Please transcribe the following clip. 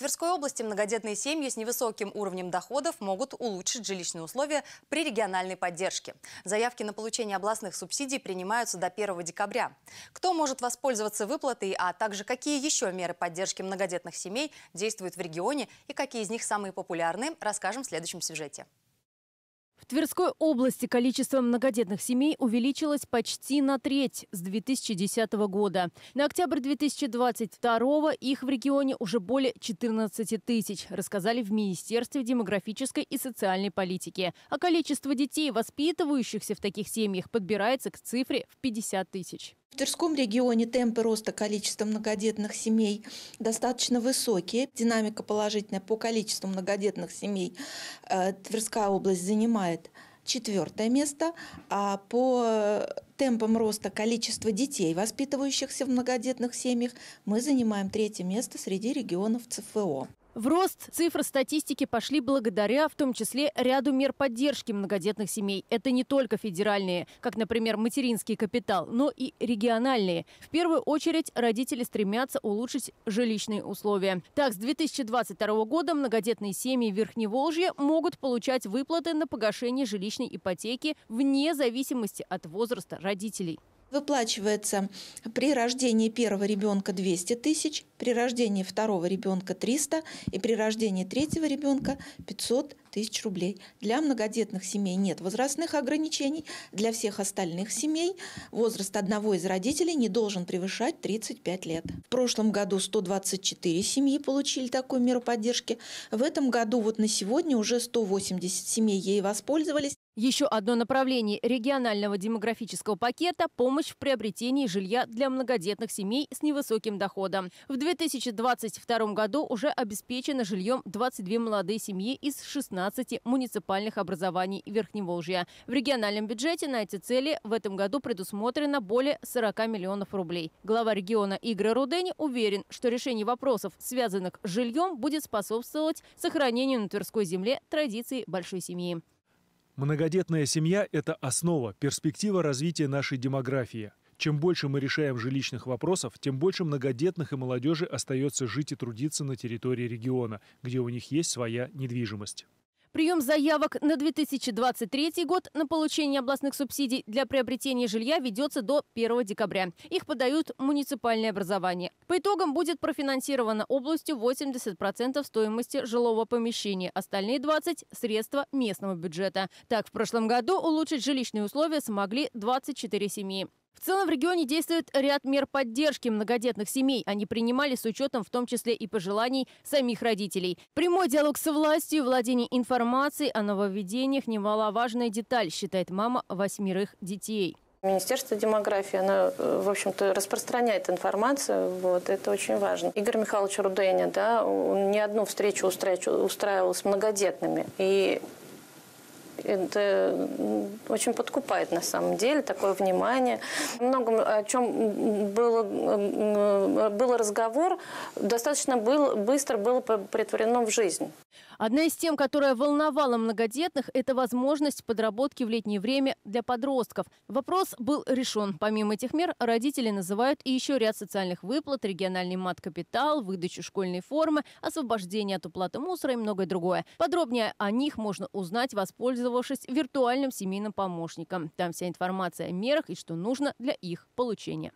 Тверской области многодетные семьи с невысоким уровнем доходов могут улучшить жилищные условия при региональной поддержке. Заявки на получение областных субсидий принимаются до 1 декабря. Кто может воспользоваться выплатой, а также какие еще меры поддержки многодетных семей действуют в регионе и какие из них самые популярные, расскажем в следующем сюжете. Тверской области количество многодетных семей увеличилось почти на треть с 2010 года. На октябрь 2022 их в регионе уже более 14 тысяч, рассказали в Министерстве демографической и социальной политики. А количество детей, воспитывающихся в таких семьях, подбирается к цифре в 50 тысяч. В Тверском регионе темпы роста количества многодетных семей достаточно высокие. Динамика положительная по количеству многодетных семей э, Тверская область занимает четвертое место, а по темпам роста количества детей, воспитывающихся в многодетных семьях, мы занимаем третье место среди регионов ЦФО. В рост цифры статистики пошли благодаря, в том числе, ряду мер поддержки многодетных семей. Это не только федеральные, как, например, материнский капитал, но и региональные. В первую очередь родители стремятся улучшить жилищные условия. Так, с 2022 года многодетные семьи Верхневолжья могут получать выплаты на погашение жилищной ипотеки вне зависимости от возраста родителей выплачивается при рождении первого ребенка 200 тысяч, при рождении второго ребенка 300 и при рождении третьего ребенка 500 тысяч рублей. Для многодетных семей нет возрастных ограничений, для всех остальных семей возраст одного из родителей не должен превышать 35 лет. В прошлом году 124 семьи получили такую меру поддержки, в этом году вот на сегодня уже 180 семей ей воспользовались, еще одно направление регионального демографического пакета – помощь в приобретении жилья для многодетных семей с невысоким доходом. В 2022 году уже обеспечено жильем 22 молодые семьи из 16 муниципальных образований Верхневолжья. В региональном бюджете на эти цели в этом году предусмотрено более 40 миллионов рублей. Глава региона Игорь Рудени уверен, что решение вопросов, связанных с жильем, будет способствовать сохранению на Тверской земле традиции большой семьи. Многодетная семья – это основа, перспектива развития нашей демографии. Чем больше мы решаем жилищных вопросов, тем больше многодетных и молодежи остается жить и трудиться на территории региона, где у них есть своя недвижимость. Прием заявок на 2023 год на получение областных субсидий для приобретения жилья ведется до 1 декабря. Их подают муниципальные образования. По итогам будет профинансировано областью 80% стоимости жилого помещения, остальные 20% – средства местного бюджета. Так, в прошлом году улучшить жилищные условия смогли 24 семьи. В целом в регионе действует ряд мер поддержки многодетных семей. Они принимали с учетом в том числе и пожеланий самих родителей. Прямой диалог с властью, владение информацией о нововведениях – немаловажная деталь, считает мама восьмерых детей. Министерство демографии, оно, э, в общем-то, распространяет информацию, вот, это очень важно. Игорь Михайлович Руденя, да, он не одну встречу устраивал с многодетными, и это очень подкупает на самом деле такое внимание. Многом о чем было, был разговор, достаточно был, быстро было притворено в жизнь. Одна из тем, которая волновала многодетных, это возможность подработки в летнее время для подростков. Вопрос был решен. Помимо этих мер, родители называют и еще ряд социальных выплат, региональный мат-капитал, выдачу школьной формы, освобождение от уплаты мусора и многое другое. Подробнее о них можно узнать, воспользовавшись виртуальным семейным помощником. Там вся информация о мерах и что нужно для их получения.